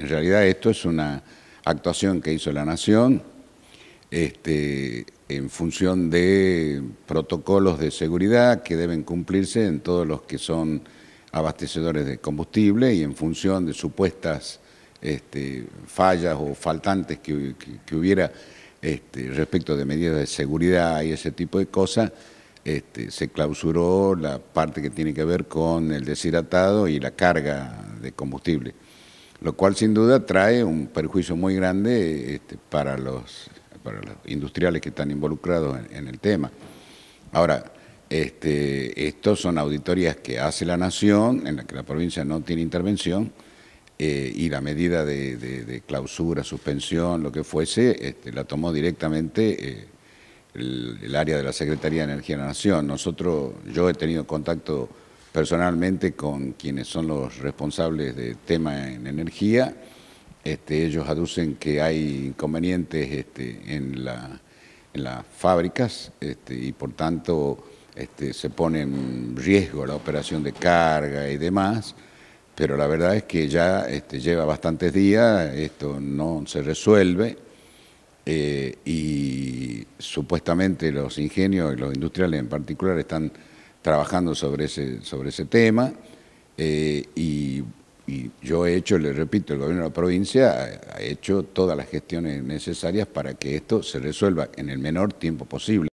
En realidad esto es una actuación que hizo la Nación este, en función de protocolos de seguridad que deben cumplirse en todos los que son abastecedores de combustible y en función de supuestas este, fallas o faltantes que, hubiera este, respecto de medidas de seguridad y ese tipo de cosas, se clausuró la parte que tiene que ver con el deshidratado y la carga de combustible lo cual sin duda trae un perjuicio muy grande este, para, los, para los industriales que están involucrados en, el tema. Ahora, este, estos son auditorías que hace la Nación, en las que la provincia no tiene intervención, eh, y la medida de, clausura, suspensión, lo que fuese, este, la tomó directamente eh, el, el, área de la Secretaría de Energía de la Nación. Nosotros, yo he tenido contacto personalmente con quienes son los responsables de tema en energía. Este, ellos aducen que hay inconvenientes este, en, las fábricas este, y por tanto este, se pone en riesgo la operación de carga y demás, pero la verdad es que ya este, lleva bastantes días, esto no se resuelve eh, y supuestamente los ingenios y los industriales en particular están trabajando sobre ese, sobre ese tema eh, y, yo he hecho, le repito, el gobierno de la provincia ha hecho todas las gestiones necesarias para que esto se resuelva en el menor tiempo posible.